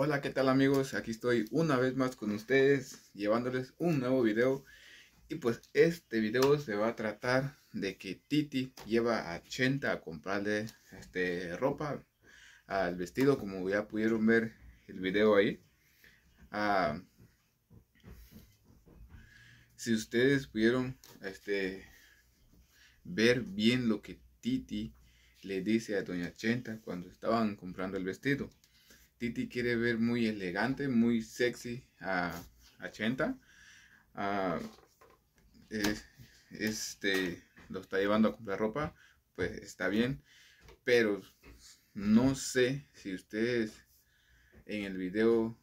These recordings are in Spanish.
Hola, ¿qué tal amigos? Aquí estoy una vez más con ustedes llevándoles un nuevo video y pues este video se va a tratar de que Titi lleva a Chenta a comprarle este, ropa al vestido como ya pudieron ver el video ahí. Ah, si ustedes pudieron este, ver bien lo que Titi le dice a Doña Chenta cuando estaban comprando el vestido. Titi quiere ver muy elegante, muy sexy a, Chenta. Ah, este, lo está llevando a comprar ropa, pues está bien. Pero no sé si ustedes en el video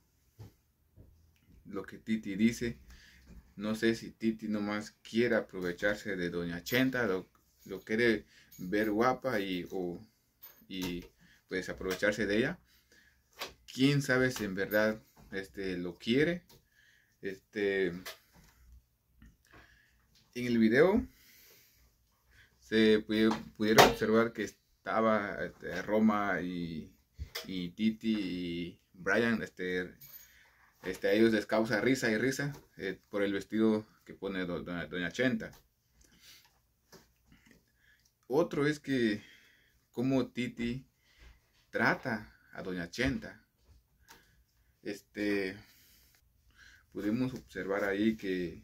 lo que Titi dice, no sé si Titi nomás quiere aprovecharse de Doña Chenta, lo, quiere ver guapa y, y pues aprovecharse de ella quién sabe si en verdad este, lo quiere. Este, en el video se pudieron observar que estaba este, Roma y, Titi y Brian. Este, este, a ellos les causa risa y risa eh, por el vestido que pone doña, doña Chenta. Otro es que como Titi trata a Doña Chenta. Este, pudimos observar ahí que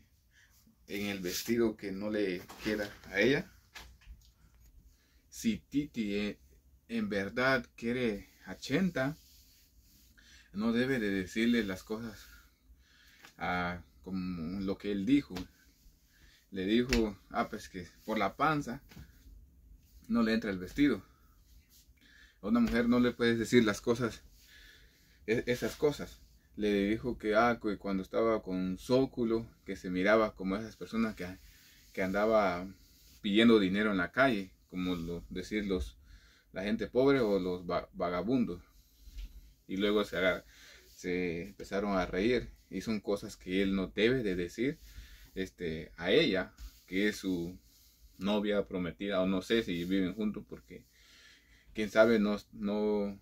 en el vestido que no le queda a ella, si Titi eh, en verdad quiere a Chenta, no debe de decirle las cosas a, como lo que él dijo. Le dijo, ah, pues que por la panza no le entra el vestido a una mujer no le puedes decir las cosas, e, esas cosas. Le dijo que, ah, cuando estaba con un Zóculo, que se miraba como esas personas que, que andaba pidiendo dinero en la calle, como decir los, la gente pobre o los vagabundos. Y luego se, empezaron a reír y son cosas que él no debe de decir este, a ella, que es su novia prometida o no sé si viven juntos porque quién sabe, no, no,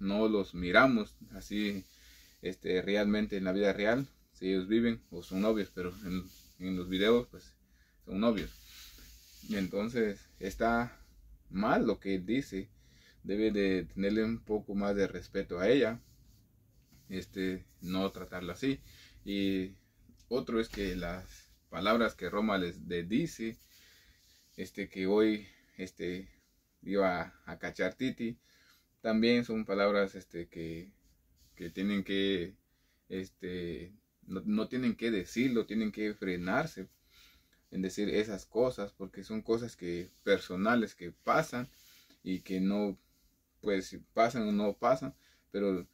no los miramos así este, realmente en la vida real, si ellos viven o son novios, pero en, los videos pues son novios. Entonces está mal lo que dice, debe de tenerle un poco más de respeto a ella, este, no tratarla así. Y otro es que las palabras que Roma les de dice, este, que hoy este, iba a cachar Titi. También son palabras este, que, tienen que, este, no, tienen que decirlo, tienen que frenarse en decir esas cosas, porque son cosas que personales que pasan y que no, pues pasan o no pasan, pero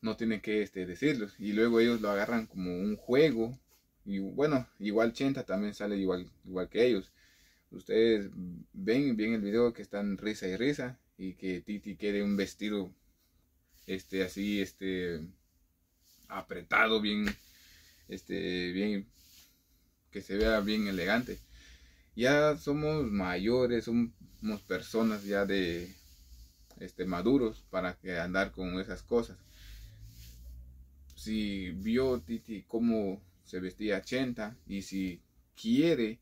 no tienen que este, decirlos. Y luego ellos lo agarran como un juego. Y bueno, igual Chenta también sale igual, igual que ellos ustedes ven bien el video que están risa y risa y que Titi quiere un vestido este así este apretado bien este bien que se vea bien elegante ya somos mayores somos personas ya de este maduros para andar con esas cosas si vio Titi cómo se vestía Chenta y si quiere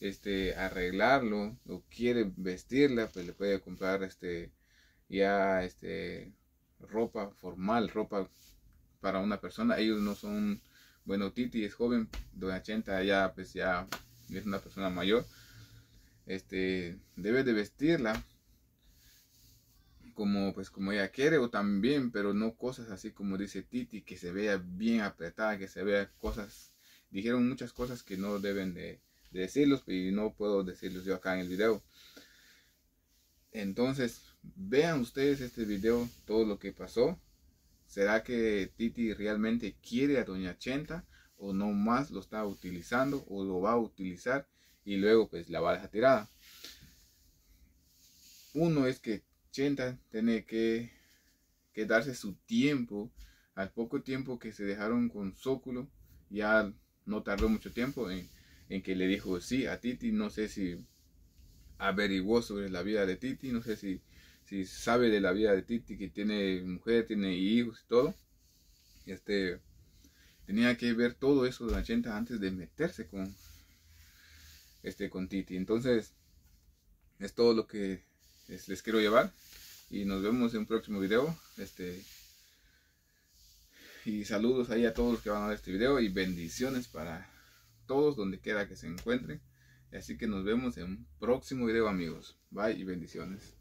este, arreglarlo o quiere vestirla, pues le puede comprar este, ya este, ropa formal, ropa para una persona. Ellos no son, bueno, Titi es joven, de 80 ya, pues ya es una persona mayor. Este, debe de vestirla como pues como ella quiere o también, pero no cosas así como dice Titi, que se vea bien apretada, que se vea cosas, dijeron muchas cosas que no deben de, decirlos y no puedo decirlos yo acá en el video. Entonces, vean ustedes este video, todo lo que pasó. ¿Será que Titi realmente quiere a Doña Chenta o no más lo está utilizando o lo va a utilizar y luego pues la va a dejar tirada? Uno es que Chenta tiene que, que darse su tiempo. Al poco tiempo que se dejaron con Zóculo, ya no tardó mucho tiempo en en que le dijo sí a Titi, no sé si averiguó sobre la vida de Titi, no sé si, si sabe de la vida de Titi, que tiene mujer, tiene hijos y todo. Este, tenía que ver todo eso de la 80 antes de meterse con, este, con Titi. Entonces, es todo lo que les, quiero llevar y nos vemos en un próximo video. Este, y saludos ahí a todos los que van a ver este video y bendiciones para todos donde quiera que se encuentren. Así que nos vemos en un próximo video amigos. Bye y bendiciones.